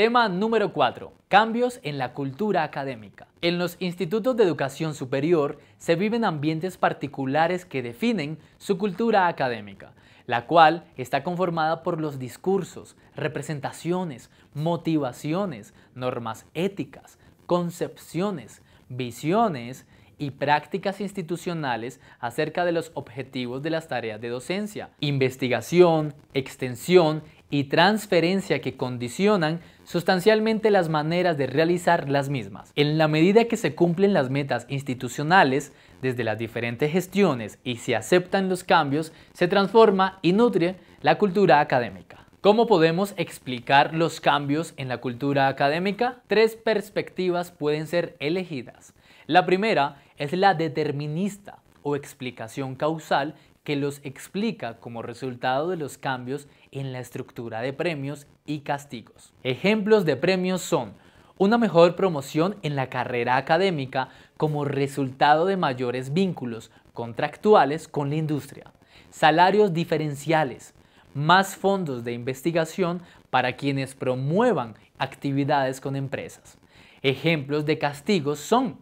Tema número 4. Cambios en la cultura académica. En los institutos de educación superior se viven ambientes particulares que definen su cultura académica, la cual está conformada por los discursos, representaciones, motivaciones, normas éticas, concepciones, visiones y prácticas institucionales acerca de los objetivos de las tareas de docencia, investigación, extensión y transferencia que condicionan sustancialmente las maneras de realizar las mismas. En la medida que se cumplen las metas institucionales desde las diferentes gestiones y se aceptan los cambios, se transforma y nutre la cultura académica. ¿Cómo podemos explicar los cambios en la cultura académica? Tres perspectivas pueden ser elegidas. La primera es la determinista o explicación causal que los explica como resultado de los cambios en la estructura de premios y castigos. Ejemplos de premios son una mejor promoción en la carrera académica como resultado de mayores vínculos contractuales con la industria, salarios diferenciales, más fondos de investigación para quienes promuevan actividades con empresas. Ejemplos de castigos son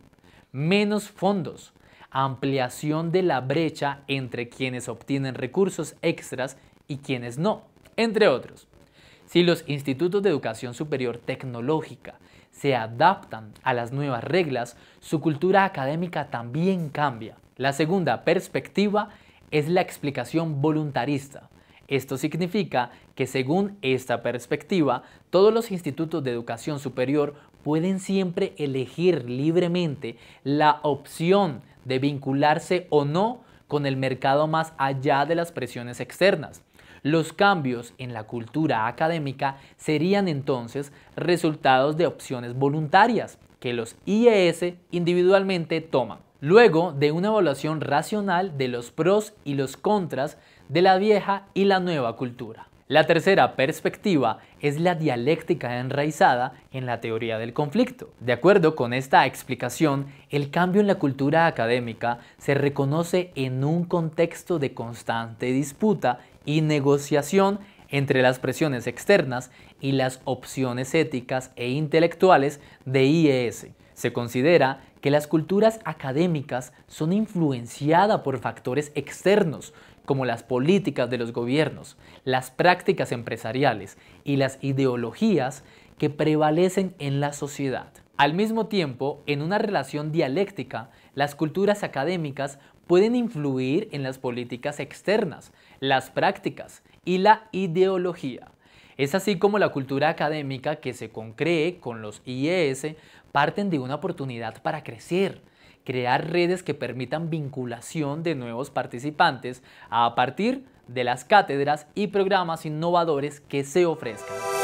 menos fondos, ampliación de la brecha entre quienes obtienen recursos extras y quienes no, entre otros. Si los institutos de educación superior tecnológica se adaptan a las nuevas reglas, su cultura académica también cambia. La segunda perspectiva es la explicación voluntarista. Esto significa que según esta perspectiva, todos los institutos de educación superior pueden siempre elegir libremente la opción de vincularse o no con el mercado más allá de las presiones externas. Los cambios en la cultura académica serían entonces resultados de opciones voluntarias que los IES individualmente toman, luego de una evaluación racional de los pros y los contras de la vieja y la nueva cultura. La tercera perspectiva es la dialéctica enraizada en la teoría del conflicto. De acuerdo con esta explicación, el cambio en la cultura académica se reconoce en un contexto de constante disputa y negociación entre las presiones externas y las opciones éticas e intelectuales de IES. Se considera que las culturas académicas son influenciadas por factores externos, como las políticas de los gobiernos, las prácticas empresariales y las ideologías que prevalecen en la sociedad. Al mismo tiempo, en una relación dialéctica, las culturas académicas pueden influir en las políticas externas, las prácticas y la ideología. Es así como la cultura académica que se concree con los IES parten de una oportunidad para crecer, crear redes que permitan vinculación de nuevos participantes a partir de las cátedras y programas innovadores que se ofrezcan.